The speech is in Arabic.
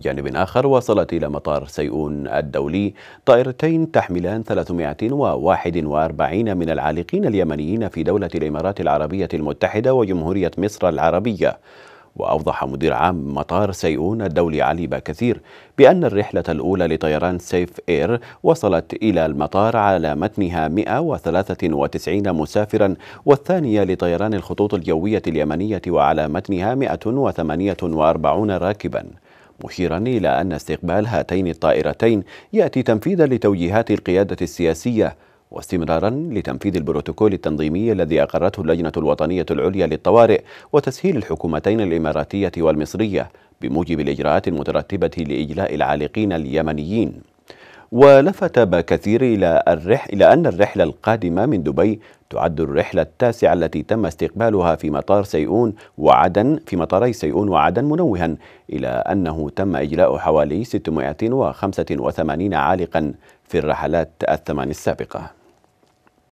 جانب آخر وصلت إلى مطار سيئون الدولي طائرتين تحملان 341 من العالقين اليمنيين في دولة الإمارات العربية المتحدة وجمهورية مصر العربية وأوضح مدير عام مطار سيئون الدولي علي باكثير بأن الرحلة الأولى لطيران سيف إير وصلت إلى المطار على متنها 193 مسافرا والثانية لطيران الخطوط الجوية اليمنية وعلى متنها 148 راكبا مشيرا إلى أن استقبال هاتين الطائرتين يأتي تنفيذا لتوجيهات القيادة السياسية واستمرارا لتنفيذ البروتوكول التنظيمي الذي أقرته اللجنة الوطنية العليا للطوارئ وتسهيل الحكومتين الإماراتية والمصرية بموجب الإجراءات المترتبة لإجلاء العالقين اليمنيين ولفت باكثير إلى, الرح إلى أن الرحلة القادمة من دبي تعد الرحلة التاسعة التي تم استقبالها في مطار سيئون وعدن في مطاري سيئون وعدن منوها إلى أنه تم إجلاء حوالي 685 عالقا في الرحلات الثمان السابقة